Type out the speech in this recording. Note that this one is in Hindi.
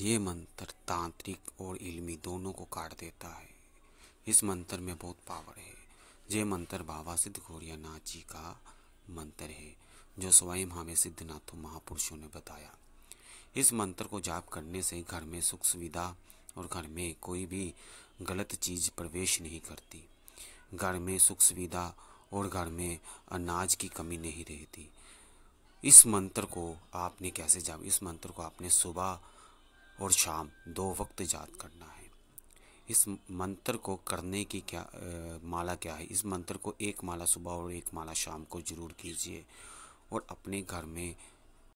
ये मंत्र तांत्रिक और इल्मी दोनों को काट देता है इस मंत्र में बहुत पावर है ये मंत्र बाबा सिद्ध गोरिया नाथ जी का मंत्र है जो स्वयं हमें सिद्धनाथों महापुरुषों ने बताया इस मंत्र को जाप करने से घर में सुख सुविधा और घर में कोई भी गलत चीज़ प्रवेश नहीं करती घर में सुख सुविधा और घर में अनाज की कमी नहीं रहती इस मंत्र को आपने कैसे जाप इस मंत्र को आपने सुबह और शाम दो वक्त याद करना है इस मंत्र को करने की क्या आ, माला क्या है इस मंत्र को एक माला सुबह और एक माला शाम को जरूर कीजिए और अपने घर में